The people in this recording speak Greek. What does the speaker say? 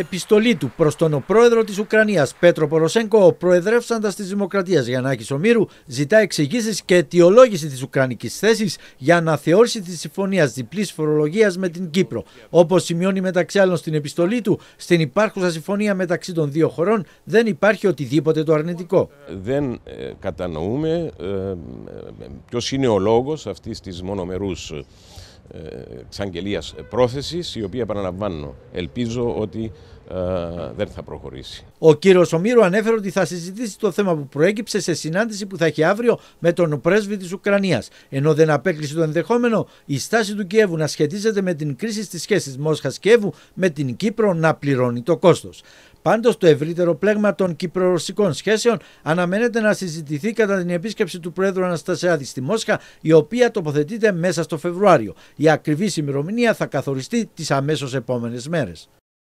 επιστολή του προς τον πρόεδρο της Ουκρανίας, Πέτρο Ποροσέγκο, ο προεδρεύσαντας της Δημοκρατίας Γιαννάκης Ομήρου, ζητά εξηγήσεις και αιτιολόγηση της Ουκρανικής θέσης για αναθεώρηση της συμφωνίας διπλής φορολογίας με την Κύπρο. Όπως σημειώνει μεταξύ άλλων στην επιστολή του, στην υπάρχουσα συμφωνία μεταξύ των δύο χωρών δεν υπάρχει οτιδήποτε το αρνητικό. Δεν ε, κατανοούμε ε, ε, ποιος είναι ο λόγος αυτής της μονομερούς εξαγγελίας πρόθεσης, η οποία επαναλαμβάνω, ελπίζω ότι ε, δεν θα προχωρήσει. Ο κύριος Ομήρου ανέφερε ότι θα συζητήσει το θέμα που προέκυψε σε συνάντηση που θα έχει αύριο με τον πρέσβη της Ουκρανίας. Ενώ δεν απέκλεισε το ενδεχόμενο η στάση του Κιέβου να σχετίζεται με την κρίση στις σχεσεις μοσχα Μόσχα-Κιέβου με την Κύπρο να πληρώνει το κόστος. Πάντως, το ευρύτερο πλέγμα των κυπρορωσικών σχέσεων αναμένεται να συζητηθεί κατά την επίσκεψη του Πρόεδρου Αναστασιάδης στη Μόσχα, η οποία τοποθετείται μέσα στο Φεβρουάριο. Η ακριβής ημερομηνία θα καθοριστεί τις αμέσως επόμενες μέρες.